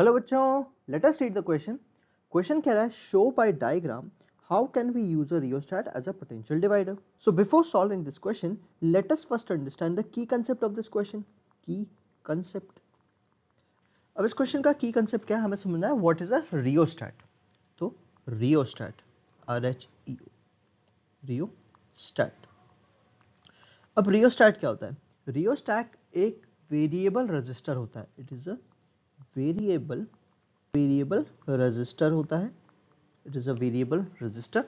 hello बच्चों let us read the question question कह रहा है show by diagram how can we use a rheostat as a potential divider so before solving this question let us first understand the key concept of this question key concept अब इस question का की concept क्या है हमें समझना है what is a rheostat तो rheostat R H E O rheostat अब रियोस्टैट क्या होता है रियोस्टैट एक वेरिएबल रजिस्टर होता है it is a variable variable resistor होता है it is a variable resistor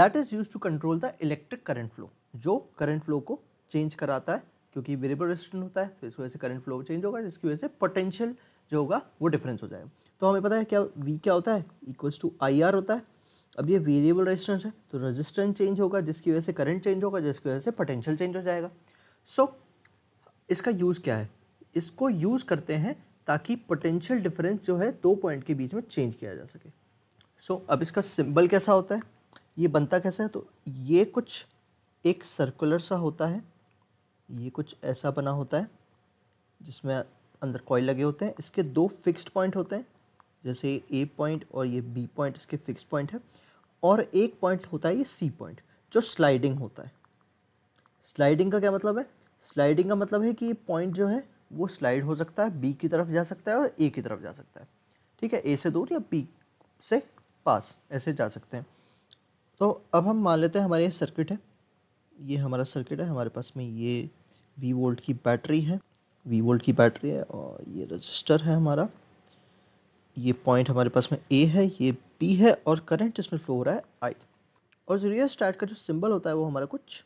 that is use to control the electric current flow जो करंट फ्लो को चेंज कराता है क्योंकि वेरिएबल रजिस्टर होता है तो इस वजह से करंट फ्लो चेंज होगा जिसकी वजह से पोटेंशियल जो होगा वो डिफरेंस हो जाएगा तो हमें पता है क्या वी क्या होता है इक्वल्स टू आई आर होता है अब ये वेरिएबल रजिस्टेंस है तो रजिस्टेंस चेंज होगा जिसकी वजह से करंट चेंज होगा जिसकी वजह से पोटेंशियल चेंज हो जाएगा सो so, इसका यूज़ क्या है इसको यूज़ करते हैं ताकि पोटेंशियल डिफरेंस जो है दो पॉइंट के बीच में चेंज किया जा सके सो so, अब इसका सिंबल कैसा होता है ये बनता कैसा है तो ये कुछ एक सर्कुलर सा होता है ये कुछ ऐसा बना होता है जिसमें अंदर कॉयल लगे होते हैं इसके दो फिक्स्ड पॉइंट होते हैं जैसे ए पॉइंट और ये बी पॉइंट इसके फिक्स पॉइंट है और एक पॉइंट होता है ये सी पॉइंट जो स्लाइडिंग होता है स्लाइडिंग का क्या मतलब है स्लाइडिंग का मतलब है कि ये पॉइंट जो है वो स्लाइड हो सकता है बी की तरफ जा सकता है और ए की तरफ जा सकता है ठीक है ए से दूर या बी से पास ऐसे जा सकते हैं तो अब हम मान लेते हैं हमारे ये सर्किट है ये हमारा सर्किट है हमारे पास में ये वी वोल्ट की बैटरी है वी वोल्ट की बैटरी है और ये रजिस्टर है हमारा ये पॉइंट हमारे पास में ए है ये बी है और करंट इसमें फ्लो हो रहा है आई और जो रियल स्टार्ट का जो सिंबल होता है वो हमारा कुछ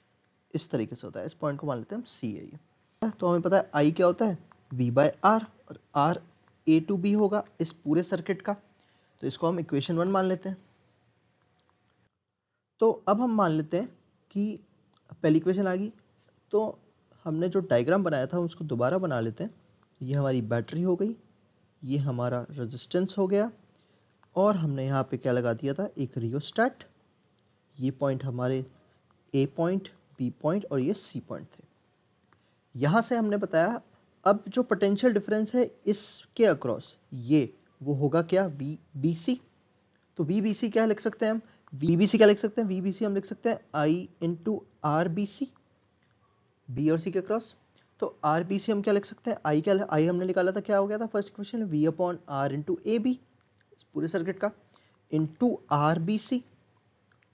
इस तरीके से होता है इस पॉइंट को मान लेते हैं हम सी है ये तो हमें पता है आई क्या होता है वी बाय आर और आर ए टू बी होगा इस पूरे सर्किट का तो इसको हम इक्वेशन वन मान लेते हैं तो अब हम मान लेते हैं कि पहली इक्वेशन आ गई तो हमने जो डायग्राम बनाया था उसको दोबारा बना लेते हैं ये हमारी बैटरी हो गई ये हमारा रेजिस्टेंस हो गया और हमने यहाँ पे क्या लगा दिया था एक रियोस्टैट ये पॉइंट हमारे ए पॉइंट बी पॉइंट और ये सी पॉइंट थे यहां से हमने बताया अब जो पोटेंशियल डिफरेंस है इसके अक्रॉस ये वो होगा क्या वी बी सी तो वी बी सी क्या लिख सकते हैं हम वी बी सी क्या लिख सकते हैं वी बी सी हम लिख सकते हैं I into R B C B और सी के अक्रॉस तो आर बी सी हम क्या लिख सकते हैं आई क्या आई हमने निकाला था क्या हो गया था first question V upon R into A B पूरे सर्किट का इंटू आर बी सी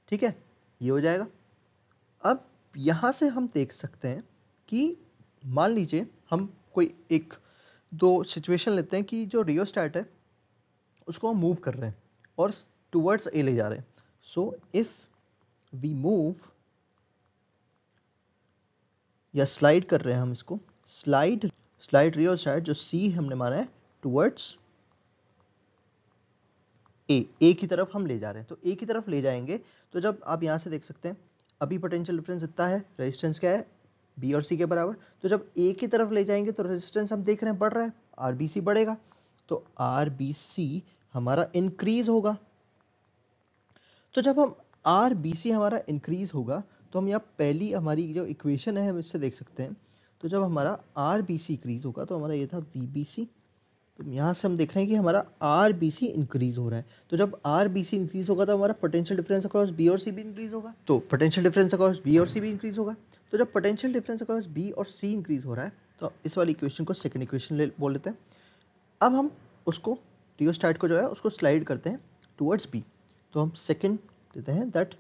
ठीक है ये हो जाएगा अब यहां से हम देख सकते हैं कि मान लीजिए हम कोई एक दो सिचुएशन लेते हैं कि जो रियोस्टैट है उसको हम मूव कर रहे हैं और टूवर्ड्स ए ले जा रहे हैं सो इफ़ वी मूव या स्लाइड कर रहे हैं हम इसको स्लाइड स्लाइड रियोस्टैट जो सी हमने माना है टूवर्ड्स ए ए की तरफ हम ले जा रहे हैं तो ए की तरफ ले जाएंगे तो जब आप यहां से देख सकते हैं अभी पोटेंशियल डिफरेंस इतना है रेजिस्टेंस क्या है बी और सी के बराबर तो जब ए की तरफ ले जाएंगे तो रेजिस्टेंस हम देख रहे हैं बढ़ रहा है आर बी सी बढ़ेगा तो आर बी सी हमारा इंक्रीज होगा तो जब हम आर बी सी हमारा इंक्रीज होगा तो हम यहाँ पहली हमारी जो इक्वेशन है हम इससे देख सकते हैं तो जब हमारा आर बी सी इंक्रीज होगा तो हमारा ये था वी बी सी तो यहाँ से हम देख रहे हैं कि हमारा आर बी सी इंक्रीज हो रहा है तो जब आर बी सी इंक्रीज होगा तो हमारा पोटेंशियल डिफरेंस अक्रॉस बी और सी भी इंक्रीज होगा तो पोटेंशियल डिफरेंस अक्रॉस बी और सी भी इंक्रीज होगा तो जब पोटेंशियल डिफरेंस अक्रॉस बी और सी इंक्रीज हो रहा है तो इस वाली इक्वेशन को सेकेंड इक्वेशन ले बोल लेते हैं अब हम उसको रियोस्टैट को जो है उसको स्लाइड करते हैं टूवर्ड्स बी तो हम सेकेंड देते हैं that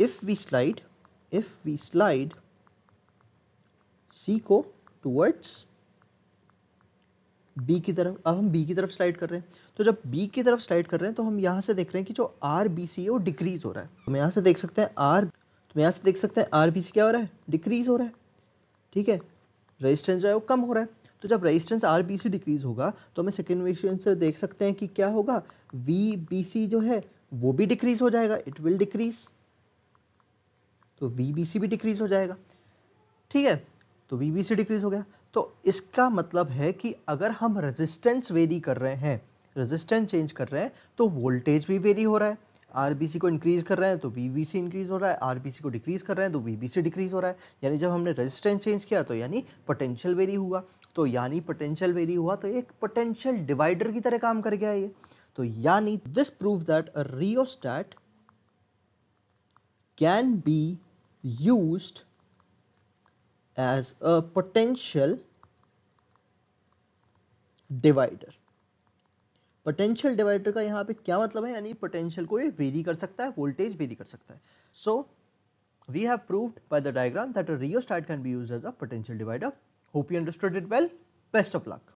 if we slide if we slide C को टूवर्ड्स बी की तरफ अब हम बी की तरफ स्लाइड कर रहे हैं तो जब बी की तरफ स्लाइड कर रहे हैं तो हम यहाँ से देख रहे हैं कि जो आर बी सी है वो डिक्रीज हो रहा है हम यहाँ से देख सकते हैं आर तो यहाँ से देख सकते हैं आर बी क्या हो रहा है डिक्रीज हो रहा है ठीक है रेजिस्टेंस जो है वो कम हो रहा है तो जब रेजिस्टेंस आर बी डिक्रीज होगा तो हमें सेकेंड इक्वेशन से देख सकते हैं कि क्या होगा वी बी सी जो है वो भी डिक्रीज हो जाएगा इट विल डिक्रीज तो वी बी सी भी डिक्रीज हो जाएगा ठीक है तो वी बी सी डिक्रीज हो गया तो इसका मतलब है कि अगर हम रेजिस्टेंस वेरी कर रहे हैं रेजिस्टेंस चेंज कर रहे हैं तो वोल्टेज भी वेरी हो रहा है आरबीसी को इंक्रीज कर रहे हैं तो वीबीसी इंक्रीज हो रहा है आरबीसी को डिक्रीज कर रहे हैं तो वीबीसी डिक्रीज हो रहा है यानी जब हमने रेजिस्टेंस चेंज किया तो यानी पोटेंशियल वेरी हुआ तो यानी पोटेंशियल वेरी हुआ तो एक पोटेंशियल डिवाइडर की तरह काम कर गया ये तो यानी this prove that a rheostat can be use as a potential divider potential divider का यहाँ पे क्या मतलब है यानी पोटेंशियल को ये वेरी कर सकता है वोल्टेज वेरी कर सकता है so we have proved by the diagram that a rheostat can be used as a potential divider hope you understood it well best of luck